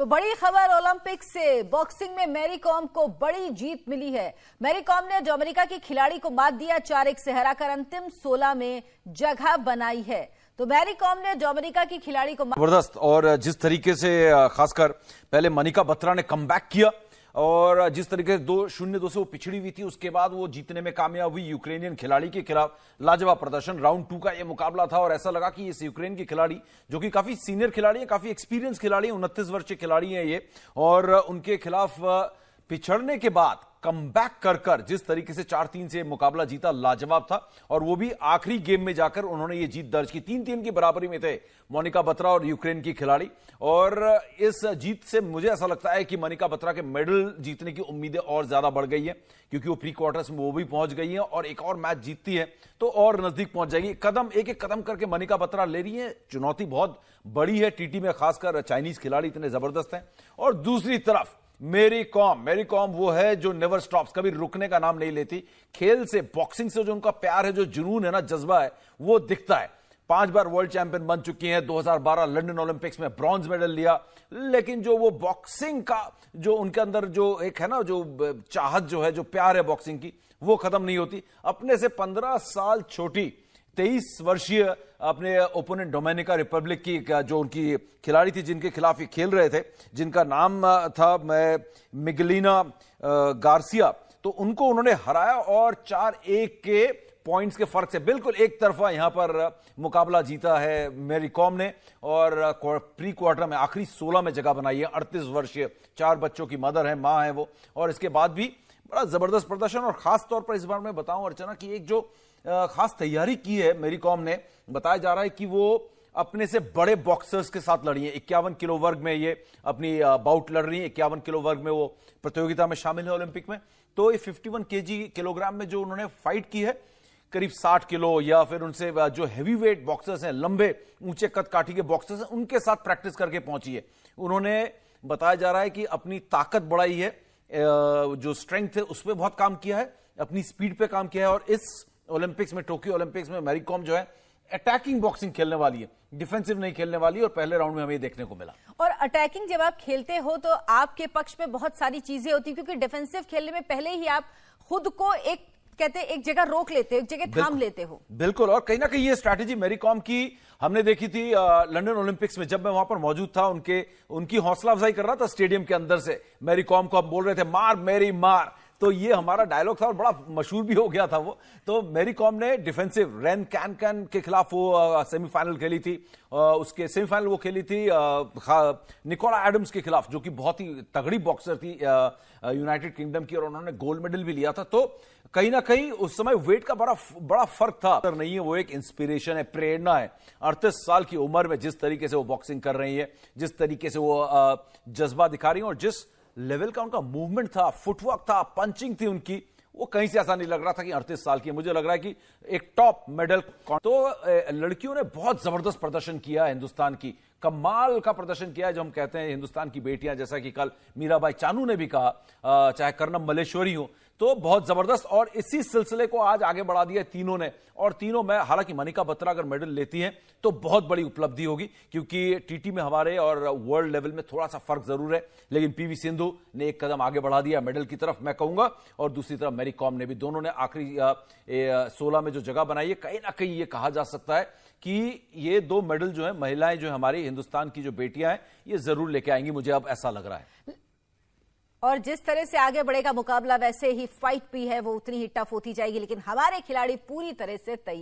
तो बड़ी खबर ओलंपिक से बॉक्सिंग में मैरी कॉम को बड़ी जीत मिली है मैरी कॉम ने जो अमेरिका की खिलाड़ी को मात दिया चार एक से हराकर अंतिम सोलह में जगह बनाई है तो मैरी कॉम ने जो अमेरिका की खिलाड़ी को जबरदस्त और जिस तरीके से खासकर पहले मनिका बत्रा ने कम किया और जिस तरीके से दो शून्य दो से वो पिछड़ी हुई थी उसके बाद वो जीतने में कामयाब हुई यूक्रेनियन खिलाड़ी के खिलाफ लाजवाब प्रदर्शन राउंड टू का ये मुकाबला था और ऐसा लगा कि इस यूक्रेन के खिलाड़ी जो कि काफी सीनियर खिलाड़ी है काफी एक्सपीरियंस खिलाड़ी है उनतीस वर्षीय खिलाड़ी है ये और उनके खिलाफ पिछड़ने के बाद कम बैक कर कर जिस तरीके से चार तीन से मुकाबला जीता लाजवाब था और वो भी आखिरी गेम में जाकर उन्होंने ये जीत दर्ज की तीन तीन की बराबरी में थे मोनिका बत्रा और यूक्रेन की खिलाड़ी और इस जीत से मुझे ऐसा लगता है कि मोनिका बत्रा के मेडल जीतने की उम्मीदें और ज्यादा बढ़ गई है क्योंकि वो प्री क्वार्टर्स में वो भी पहुंच गई है और एक और मैच जीतती है तो और नजदीक पहुंच जाएगी कदम एक एक कदम करके मनिका बत्रा ले रही है चुनौती बहुत बड़ी है टीटी में खासकर चाइनीज खिलाड़ी इतने जबरदस्त हैं और दूसरी तरफ मेरी कॉम मेरी कॉम वो है जो नेवर स्टॉप्स कभी रुकने का नाम नहीं लेती खेल से बॉक्सिंग से जो उनका प्यार है जो जुनून है ना जज्बा है वो दिखता है पांच बार वर्ल्ड चैंपियन बन चुकी हैं 2012 लंदन ओलंपिक्स में ब्रॉन्ज मेडल लिया लेकिन जो वो बॉक्सिंग का जो उनके अंदर जो एक है ना जो चाहत जो है जो प्यार है बॉक्सिंग की वो खत्म नहीं होती अपने से 15 साल छोटी 23 वर्षीय अपने ओपोनेंट डोमेनिका रिपब्लिक की जो उनकी खिलाड़ी थी जिनके खिलाफ ये खेल रहे थे जिनका नाम था मैं मिगलिना गार्सिया तो उनको उन्होंने हराया और चार एक के पॉइंट्स के फर्क से बिल्कुल एक तरफा यहां पर मुकाबला जीता है मेरी कॉम ने और प्री क्वार्टर में आखिरी 16 में जगह बनाई है 38 वर्षीय चार बच्चों की मदर है मां है वो और इसके बाद भी बड़ा जबरदस्त प्रदर्शन और खास तौर पर इस बार मैं बताऊं अर्चना की एक जो खास तैयारी की है मेरी कॉम ने बताया जा रहा है कि वो अपने से बड़े बॉक्सर्स के साथ लड़ी है इक्यावन किलो वर्ग में ये अपनी बाउट लड़ रही है इक्यावन किलो वर्ग में वो प्रतियोगिता में शामिल है ओलंपिक में तो ये 51 वन किलोग्राम में जो उन्होंने फाइट की है करीब 60 किलो या फिर उनसे जो हैवी वेट बॉक्सर्स हैं लंबे ऊंचे कद काठी के बॉक्सर्स हैं उनके साथ प्रैक्टिस करके पहुंची है उन्होंने बताया जा रहा है कि अपनी ताकत बढ़ाई है जो स्ट्रेंथ है उस पर बहुत काम किया है अपनी स्पीड पे काम किया है और इस ओलंपिक्स में टोक्यो ओलंपिक्स में मैरीकॉम जो है अटैकिंग बॉक्सिंग खेलने वाली है डिफेंसिव नहीं खेलने वाली और पहले राउंड में हमें देखने को मिला और अटैकिंग जब आप खेलते हो तो आपके पक्ष में बहुत सारी चीजें होती क्योंकि डिफेंसिव खेलने में पहले ही आप खुद को एक कहते एक जगह रोक लेते हो एक जगह थाम लेते हो बिल्कुल और कहीं ना कहीं ये स्ट्रैटेजी मेरी कॉम की हमने देखी थी लंदन ओलंपिक्स में जब मैं वहां पर मौजूद था उनके उनकी हौसला अफजाई कर रहा था स्टेडियम के अंदर से मेरी कॉम को हम बोल रहे थे मार मेरी मार तो ये हमारा डायलॉग था और बड़ा मशहूर भी हो गया था वो तो मेरी कॉम ने डिफेंसिव रेन कैन कैन के खिलाफ वो सेमीफाइनल खेली थी उसके सेमीफाइनल वो खेली थी निकोला एडम्स के खिलाफ जो कि बहुत ही तगड़ी बॉक्सर थी यूनाइटेड किंगडम की और उन्होंने गोल्ड मेडल भी लिया था तो कहीं ना कहीं उस समय वेट का बड़ा बड़ा फर्क था नहीं है वो एक इंस्पिरेशन है प्रेरणा है अड़तीस साल की उम्र में जिस तरीके से वो बॉक्सिंग कर रही है जिस तरीके से वो जज्बा दिखा रही है और जिस लेवल का उनका मूवमेंट था फुटवर्क था पंचिंग थी उनकी वो कहीं से ऐसा नहीं लग रहा था कि अड़तीस साल की मुझे लग रहा है कि एक टॉप मेडल तो लड़कियों ने बहुत जबरदस्त प्रदर्शन किया हिंदुस्तान की कमाल का प्रदर्शन किया है जो हम कहते हैं हिंदुस्तान की बेटियां जैसा कि कल मीराबाई चानू ने भी कहा चाहे कर्णम मलेश्वरी हो तो बहुत जबरदस्त और इसी सिलसिले को आज आगे बढ़ा दिया तीनों ने और तीनों में हालांकि मनिका बत्रा अगर मेडल लेती हैं तो बहुत बड़ी उपलब्धि होगी क्योंकि टीटी में हमारे और वर्ल्ड लेवल में थोड़ा सा फर्क जरूर है लेकिन पीवी सिंधु ने एक कदम आगे बढ़ा दिया मेडल की तरफ मैं कहूंगा और दूसरी तरफ मेरी कॉम ने भी दोनों ने आखिरी सोलह में जो जगह बनाई है कहीं ना कहीं ये कहा जा सकता है कि ये दो मेडल जो है महिलाएं जो हमारी हिंदुस्तान की जो बेटियां हैं ये जरूर लेके आएंगी मुझे अब ऐसा लग रहा है और जिस तरह से आगे बढ़ेगा मुकाबला वैसे ही फाइट भी है वो उतनी ही टफ होती जाएगी लेकिन हमारे खिलाड़ी पूरी तरह से तैयार